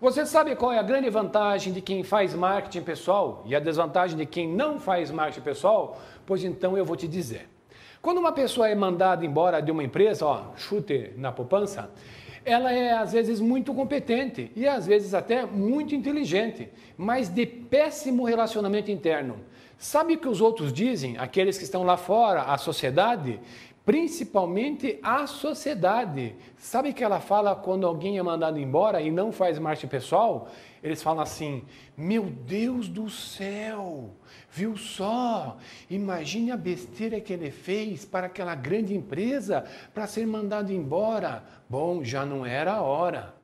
Você sabe qual é a grande vantagem de quem faz marketing pessoal e a desvantagem de quem não faz marketing pessoal? Pois então eu vou te dizer. Quando uma pessoa é mandada embora de uma empresa, ó, chute na poupança, ela é às vezes muito competente e às vezes até muito inteligente, mas de péssimo relacionamento interno. Sabe o que os outros dizem, aqueles que estão lá fora, a sociedade, principalmente a sociedade. Sabe que ela fala quando alguém é mandado embora e não faz marcha pessoal? Eles falam assim: Meu Deus do céu, viu só? Imagine a besteira que ele fez para aquela grande empresa para ser mandado embora. Bom, já não era a hora.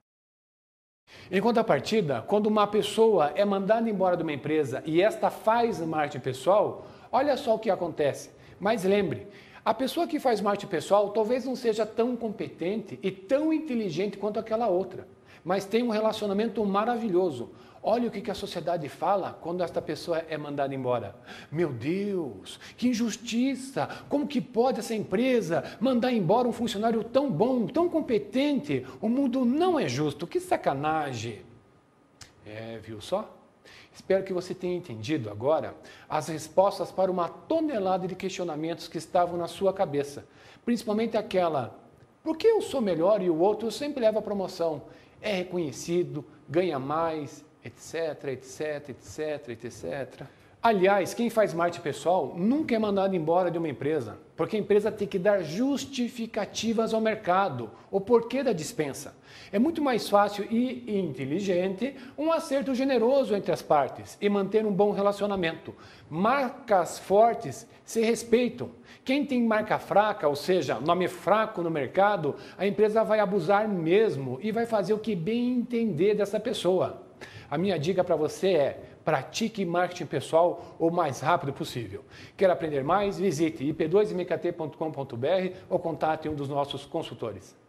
Em contrapartida, quando uma pessoa é mandada embora de uma empresa e esta faz marcha pessoal, olha só o que acontece. Mas lembre, a pessoa que faz marketing pessoal talvez não seja tão competente e tão inteligente quanto aquela outra, mas tem um relacionamento maravilhoso. Olha o que a sociedade fala quando esta pessoa é mandada embora. Meu Deus, que injustiça! Como que pode essa empresa mandar embora um funcionário tão bom, tão competente? O mundo não é justo, que sacanagem! É, viu só? Espero que você tenha entendido agora as respostas para uma tonelada de questionamentos que estavam na sua cabeça, principalmente aquela: por que eu sou melhor e o outro sempre leva a promoção? É reconhecido, ganha mais, etc, etc, etc, etc. Aliás, quem faz marketing pessoal nunca é mandado embora de uma empresa, porque a empresa tem que dar justificativas ao mercado, o porquê da dispensa. É muito mais fácil e inteligente um acerto generoso entre as partes e manter um bom relacionamento. Marcas fortes se respeitam. Quem tem marca fraca, ou seja, nome fraco no mercado, a empresa vai abusar mesmo e vai fazer o que bem entender dessa pessoa. A minha dica para você é pratique marketing pessoal o mais rápido possível. Quer aprender mais? Visite ip2mkt.com.br ou contate um dos nossos consultores.